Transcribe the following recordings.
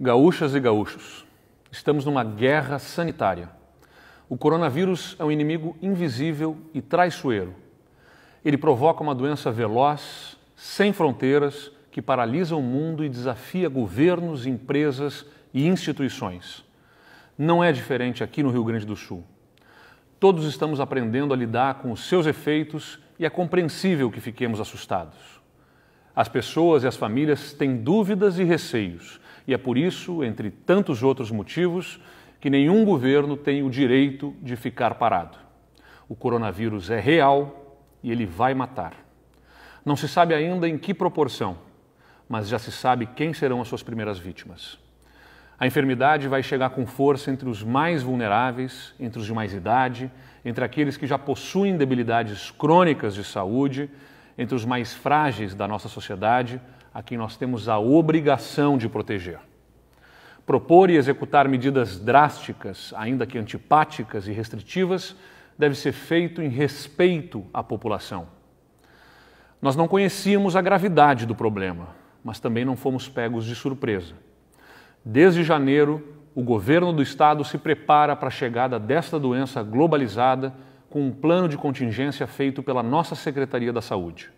Gaúchas e gaúchos, estamos numa guerra sanitária. O coronavírus é um inimigo invisível e traiçoeiro. Ele provoca uma doença veloz, sem fronteiras, que paralisa o mundo e desafia governos, empresas e instituições. Não é diferente aqui no Rio Grande do Sul. Todos estamos aprendendo a lidar com os seus efeitos e é compreensível que fiquemos assustados. As pessoas e as famílias têm dúvidas e receios e é por isso, entre tantos outros motivos, que nenhum governo tem o direito de ficar parado. O coronavírus é real e ele vai matar. Não se sabe ainda em que proporção, mas já se sabe quem serão as suas primeiras vítimas. A enfermidade vai chegar com força entre os mais vulneráveis, entre os de mais idade, entre aqueles que já possuem debilidades crônicas de saúde, entre os mais frágeis da nossa sociedade a quem nós temos a obrigação de proteger. Propor e executar medidas drásticas, ainda que antipáticas e restritivas, deve ser feito em respeito à população. Nós não conhecíamos a gravidade do problema, mas também não fomos pegos de surpresa. Desde janeiro, o governo do estado se prepara para a chegada desta doença globalizada com um plano de contingência feito pela nossa Secretaria da Saúde.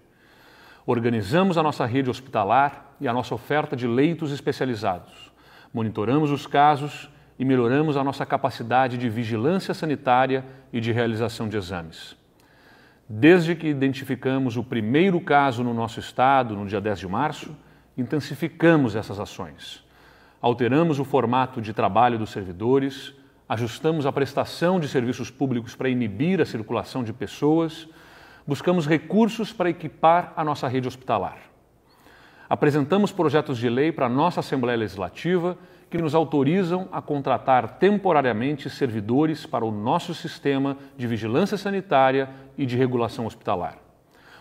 Organizamos a nossa rede hospitalar e a nossa oferta de leitos especializados. Monitoramos os casos e melhoramos a nossa capacidade de vigilância sanitária e de realização de exames. Desde que identificamos o primeiro caso no nosso estado, no dia 10 de março, intensificamos essas ações. Alteramos o formato de trabalho dos servidores, ajustamos a prestação de serviços públicos para inibir a circulação de pessoas buscamos recursos para equipar a nossa rede hospitalar. Apresentamos projetos de lei para a nossa Assembleia Legislativa que nos autorizam a contratar temporariamente servidores para o nosso sistema de vigilância sanitária e de regulação hospitalar.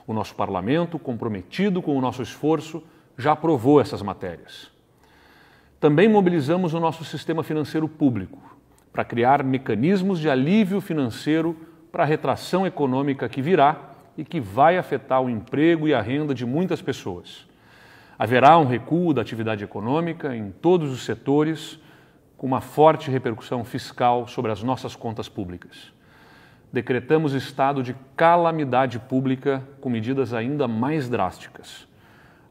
O nosso parlamento, comprometido com o nosso esforço, já aprovou essas matérias. Também mobilizamos o nosso sistema financeiro público para criar mecanismos de alívio financeiro para a retração econômica que virá e que vai afetar o emprego e a renda de muitas pessoas. Haverá um recuo da atividade econômica em todos os setores, com uma forte repercussão fiscal sobre as nossas contas públicas. Decretamos estado de calamidade pública com medidas ainda mais drásticas.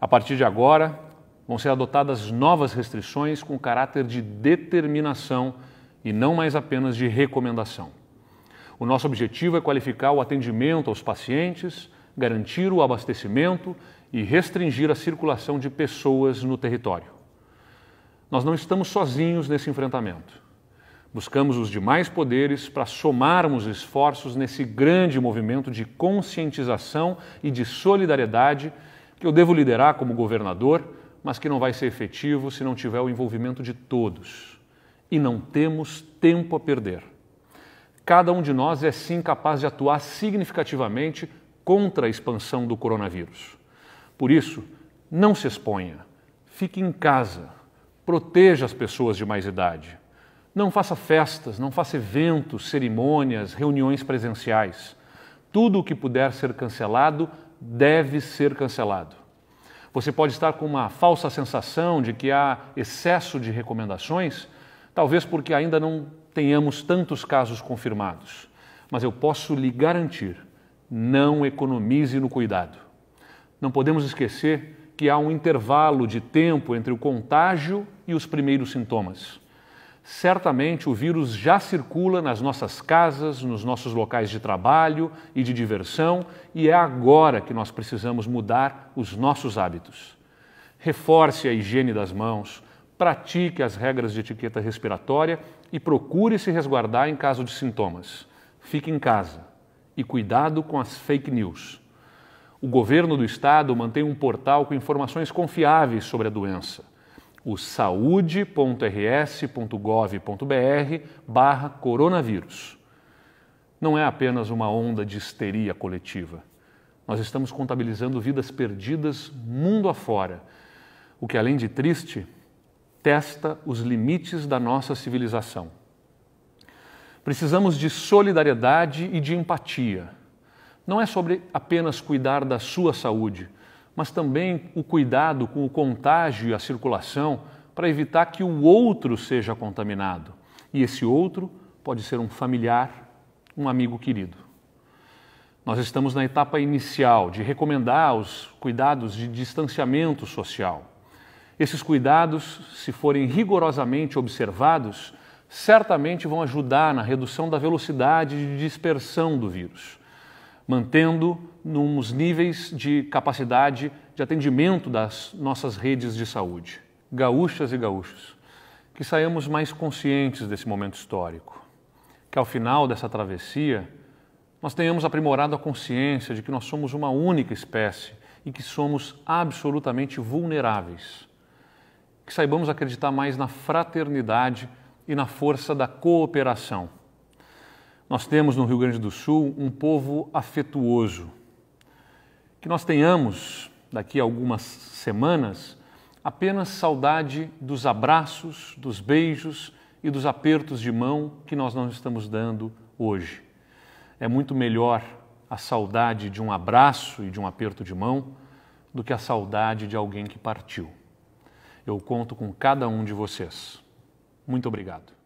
A partir de agora, vão ser adotadas novas restrições com caráter de determinação e não mais apenas de recomendação. O nosso objetivo é qualificar o atendimento aos pacientes, garantir o abastecimento e restringir a circulação de pessoas no território. Nós não estamos sozinhos nesse enfrentamento. Buscamos os demais poderes para somarmos esforços nesse grande movimento de conscientização e de solidariedade que eu devo liderar como governador, mas que não vai ser efetivo se não tiver o envolvimento de todos. E não temos tempo a perder cada um de nós é sim capaz de atuar significativamente contra a expansão do coronavírus. Por isso, não se exponha, fique em casa, proteja as pessoas de mais idade. Não faça festas, não faça eventos, cerimônias, reuniões presenciais. Tudo o que puder ser cancelado deve ser cancelado. Você pode estar com uma falsa sensação de que há excesso de recomendações, talvez porque ainda não tenhamos tantos casos confirmados, mas eu posso lhe garantir: não economize no cuidado. Não podemos esquecer que há um intervalo de tempo entre o contágio e os primeiros sintomas. Certamente o vírus já circula nas nossas casas, nos nossos locais de trabalho e de diversão, e é agora que nós precisamos mudar os nossos hábitos. Reforce a higiene das mãos, pratique as regras de etiqueta respiratória e procure se resguardar em caso de sintomas. Fique em casa e cuidado com as fake news. O governo do estado mantém um portal com informações confiáveis sobre a doença. O saúdersgovbr barra coronavírus. Não é apenas uma onda de histeria coletiva. Nós estamos contabilizando vidas perdidas mundo afora, o que além de triste testa os limites da nossa civilização. Precisamos de solidariedade e de empatia. Não é sobre apenas cuidar da sua saúde, mas também o cuidado com o contágio e a circulação para evitar que o outro seja contaminado. E esse outro pode ser um familiar, um amigo querido. Nós estamos na etapa inicial de recomendar os cuidados de distanciamento social. Esses cuidados, se forem rigorosamente observados, certamente vão ajudar na redução da velocidade de dispersão do vírus, mantendo nos níveis de capacidade de atendimento das nossas redes de saúde. Gaúchas e gaúchos, que saiamos mais conscientes desse momento histórico, que ao final dessa travessia nós tenhamos aprimorado a consciência de que nós somos uma única espécie e que somos absolutamente vulneráveis que saibamos acreditar mais na fraternidade e na força da cooperação. Nós temos no Rio Grande do Sul um povo afetuoso. Que nós tenhamos, daqui a algumas semanas, apenas saudade dos abraços, dos beijos e dos apertos de mão que nós não estamos dando hoje. É muito melhor a saudade de um abraço e de um aperto de mão do que a saudade de alguém que partiu. Eu conto com cada um de vocês. Muito obrigado.